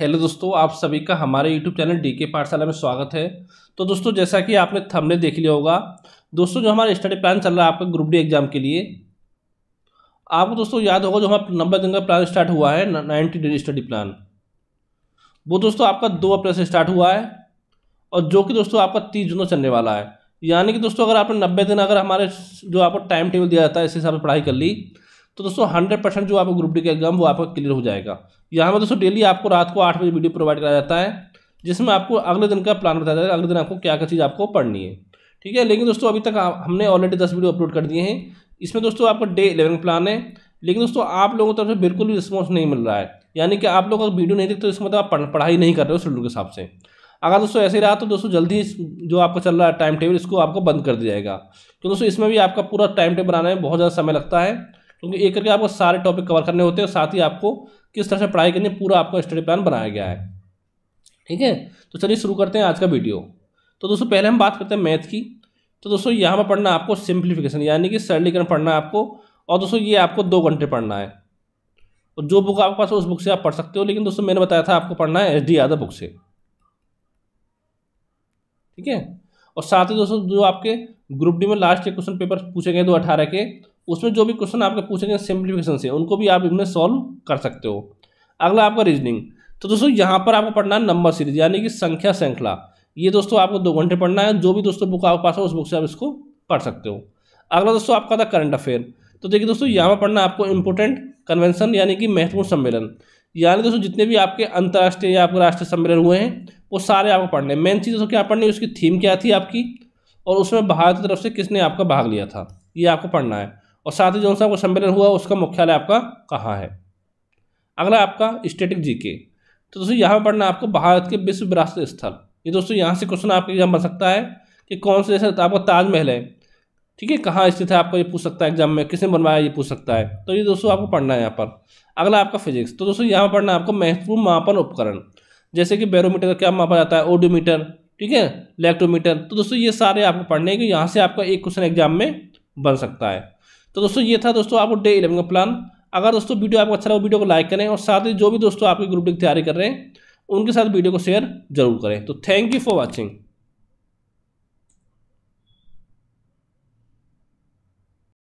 hello दोस्तों आप सभी का हमारे यूट्यूब चैनल डी के पाठशाला में स्वागत है तो दोस्तों जैसा कि आपने थंबने देख लिया होगा दोस्तों जो हमारा स्टडी प्लान चल रहा है आपका ग्रुप डी एग्जाम के लिए आपको दोस्तों याद होगा जो हमारा नब्बे दिन का प्लान स्टार्ट हुआ है नाइन्टी डेज स्टडी प्लान वो दोस्तों आपका दो अप्रैल से स्टार्ट हुआ है और जो कि दोस्तों आपका तीस जून चलने वाला है यानी कि दोस्तों अगर आपने नब्बे दिन अगर हमारे जो आपको टाइम टेबल दिया जाता है इस हिसाब से पढ़ाई कर ली तो दोस्तों हंड्रेड परसेंट जो आपको ग्रुप डी का एग्जाम वो आपका क्लियर हो जाएगा यहाँ पर दोस्तों डेली आपको रात को आठ बजे वीडियो प्रोवाइड कराया जाता है जिसमें आपको अगले दिन का प्लान बताया जाएगा अगले दिन आपको क्या क्या चीज़ आपको पढ़नी है ठीक है लेकिन दोस्तों अभी तक हमने ऑलरेडी दस वीडियो अपलोड कर दिए हैं इसमें दोस्तों आपका डे इलेवन प्लान है लेकिन दोस्तों आप लोगों की तरफ से बिल्कुल भी रिस्पॉन्स नहीं मिल रहा है यानी कि आप लोग अगर वीडियो नहीं देखते तो इसमें मतलब आप पढ़ाई नहीं कर रहे हो शेड्यूल के हिसाब से अगर दोस्तों ऐसे ही रहा तो दोस्तों जल्दी जो आपका चल रहा है टाइम टेबल इसको आपको बंद कर दिया जाएगा तो दोस्तों इसमें भी आपका पूरा टाइम टेबल बनाने में बहुत ज़्यादा समय लगता है क्योंकि एक करके आपको सारे टॉपिक कवर करने होते हैं साथ ही आपको किस तरह से पढ़ाई करनी पूरा आपका स्टडी प्लान बनाया गया है ठीक है तो चलिए शुरू करते हैं आज का वीडियो तो दोस्तों पहले हम बात करते हैं मैथ की तो दोस्तों यहाँ पर पढ़ना आपको सिंप्लीफिकेशन यानी कि सरलीकरण पढ़ना है आपको और दोस्तों ये आपको दो घंटे पढ़ना है और जो बुक आपके पास उस बुक से आप पढ़ सकते हो लेकिन दोस्तों मैंने बताया था आपको पढ़ना है एच डी यादव बुक से ठीक है और साथ ही दोस्तों जो आपके ग्रुप डी में लास्ट के क्वेश्चन पेपर पूछे गए दो अठारह के उसमें जो भी क्वेश्चन आपके पूछे गए सिंप्लीफिकेशन से उनको भी आप इनमें सॉल्व कर सकते हो अगला आपका रीजनिंग तो दोस्तों यहाँ पर आपको पढ़ना है नंबर सीरीज यानी कि संख्या श्रृंखला ये दोस्तों आपको दो घंटे पढ़ना है जो भी दोस्तों बुक आपके पास हो उस बुक से आप इसको पढ़ सकते हो अगला दोस्तों आपका था करंट अफेयर तो देखिए दोस्तों यहाँ पर पढ़ना आपको इंपोर्टेंट कन्वेंशन यानी कि महत्वपूर्ण सम्मेलन यानी दोस्तों जितने भी आपके अंतर्राष्ट्रीय या आपके राष्ट्रीय सम्मेलन हुए हैं वो सारे आपको पढ़ने हैं मेन चीज़ दोस्तों क्या पढ़नी है उसकी थीम क्या थी आपकी और उसमें भारत की तरफ से किसने आपका भाग लिया था ये आपको पढ़ना है और साथ ही जो सा सम्मेलन हुआ उसका मुख्यालय आपका कहाँ है अगला आपका स्टेटिक जीके तो दोस्तों यहाँ पढ़ना आपको भारत के विश्व विरासत स्थल ये दोस्तों यहाँ से क्वेश्चन आपके एग्जाम बन सकता है कि कौन से जैसे आपका ताजमहल है ठीक है कहाँ स्थित है आपको ये पूछ सकता है एग्जाम में किसने बनवाया ये पूछ सकता है तो ये दोस्तों आपको पढ़ना है यहाँ पर अगला आपका फिजिक्स तो दोस्तों यहाँ पढ़ना आपको महत्वपूर्ण मापन उपकरण जैसे कि बैरोमीटर का क्या मापा जाता है ओडोमीटर ठीक है लेक्ट्रोमीटर तो दोस्तों ये सारे आपको पढ़ने के यहाँ से आपका एक क्वेश्चन एग्जाम में बन सकता है तो दोस्तों ये था दोस्तों आपको डे इलेवन का प्लान अगर दोस्तों वीडियो आपको अच्छा लगा वीडियो को लाइक करें और साथ ही जो भी दोस्तों आपके ग्रुप की तैयारी कर रहे हैं उनके साथ वीडियो को शेयर जरूर करें तो थैंक यू फॉर वॉचिंग